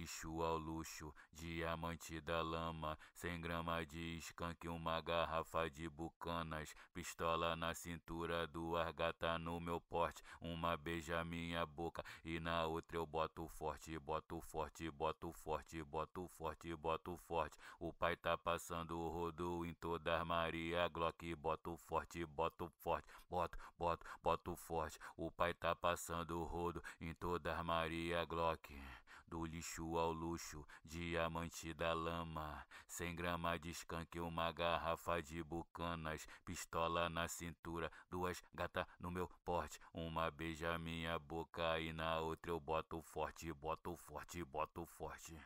lixo ao luxo, diamante da lama, 100 gramas de skunk, uma garrafa de bucanas, pistola na cintura, duas gata no meu porte, uma beija minha boca e na outra eu boto forte, boto forte, boto forte, boto forte, boto forte. O pai tá passando o rodo em toda Maria Glock, boto forte, boto forte, boto, boto, boto forte. O pai tá passando o rodo em toda Maria Glock. Do lixo ao luxo, diamante da lama. 100 gramas de skunk, uma garrafa de bucanas. Pistola na cintura, duas gata no meu porte. Uma beija minha boca e na outra eu boto forte, boto forte, boto forte.